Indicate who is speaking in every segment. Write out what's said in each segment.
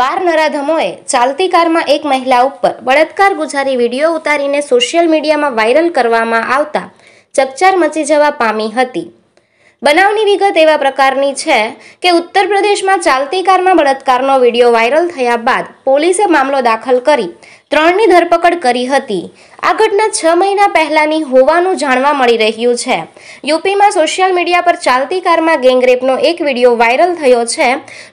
Speaker 1: બાર નરાધમોએ ચાલતી કારમાં એક મહિલા ઉપર બળાત્કાર ગુજારી વિડીયો ઉતારીને સોશિયલ મીડિયામાં વાયરલ કરવામાં આવતા ચકચાર મચી જવા પામી હતી બનાવની વિગત એવા પ્રકારની છે કે ઉત્તર પ્રદેશમાં ચાલતી કારમાં બળાત્કારનો વિડીયો વાયરલ થયા બાદ પોલીસે મામલો દાખલ કરી ત્રણની ધરપકડ કરી હતી આ ઘટના છ મહિના પહેલાની હોવાનું જાણવા મળી રહ્યું છે યુપીમાં સોશિયલ મીડિયા પર ચાલતી કારમાં ગેંગરેપનો એક વિડીયો વાયરલ થયો છે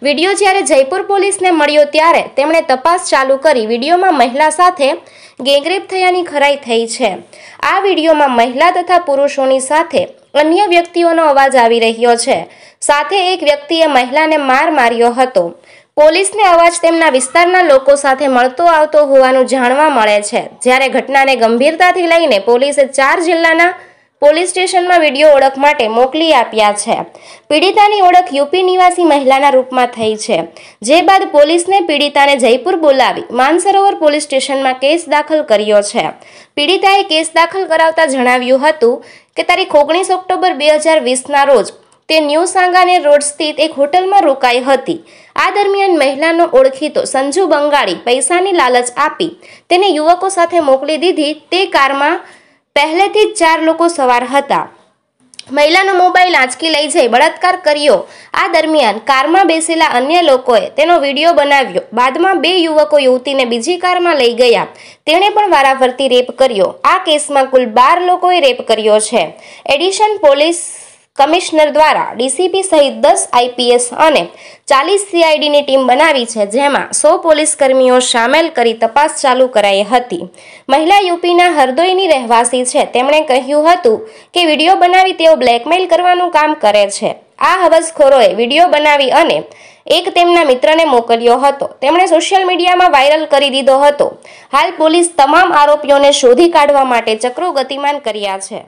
Speaker 1: વિડીયો જ્યારે જયપુર પોલીસને મળ્યો ત્યારે તેમણે તપાસ ચાલુ કરી વિડીયોમાં મહિલા સાથે ગેંગરેપ થયાની ખરાઈ થઈ છે આ વિડીયોમાં મહિલા તથા પુરુષોની સાથે અન્ય વ્યક્તિઓનો અવાજ આવી રહ્યો છે સાથે એક વ્યક્તિએ મહિલાને માર માર્યો હતો પોલીસને અવાજ તેમના વિસ્તારના લોકો સાથે મળતો આવતો હોવાનું જાણવા મળે છે જ્યારે ઘટનાને ગંભીરતાથી લઈને પોલીસે ચાર જિલ્લાના પોલીસ સ્ટેશનમાં વિડીયો ઓળખ માટે મોકલી આપ્યા છે પીડિતાની ઓળખ યુપી નિવાસી મહિલાના રૂપમાં થઈ છે જે બાદ પોલીસને પીડિતાને જયપુર બોલાવી માનસરોવર પોલીસ સ્ટેશનમાં કેસ દાખલ કર્યો છે પીડિતાએ કેસ દાખલ કરાવતા જણાવ્યું હતું કે તારીખ ઓગણીસ ઓક્ટોબર બે હજાર વીસના રોજ તે ન્યૂ સાંગાને રોડ સ્થિત એક હોટલમાં રોકાઈ હતી આ દરમિયાન મહિલાનો ઓળખીતો સંજુ બંગાળી પૈસાની લાલચ આપી તેને યુવકો સાથે મોકલી દીધી તે કારમાં પહેલેથી જ ચાર લોકો સવાર હતા મહિલાનો મોબાઈલ આંચકી લઈ જઈ બળાત્કાર કર્યો આ દરમિયાન કારમાં બેસેલા અન્ય લોકોએ તેનો વિડીયો બનાવ્યો બાદમાં બે યુવકો યુવતીને બીજી કારમાં લઈ ગયા તેણે પણ વારાફરતી રેપ કર્યો આ કેસમાં કુલ બાર લોકોએ રેપ કર્યો છે એડિશન પોલીસ કમિશનર દ્વારા ડીસીપી સહિત દસ આઈપીએસ અને ચાલીસ સીઆઈડીની ટીમ બનાવી છે જેમાં સો પોલીસ કર્મીઓ સામેલ કરી તપાસ ચાલુ કરાઈ હતી મહિલા યુપીના હરદોઈની રહેવાસી છે તેમણે કહ્યું હતું કે વિડીયો બનાવી તેઓ બ્લેકમેલ કરવાનું કામ કરે છે આ હવસખોરોએ વિડીયો બનાવી અને એક તેમના મિત્રને મોકલ્યો હતો તેમણે સોશિયલ મીડિયામાં વાયરલ કરી દીધો હતો હાલ પોલીસ તમામ આરોપીઓને શોધી કાઢવા માટે ચક્રો ગતિમાન કર્યા છે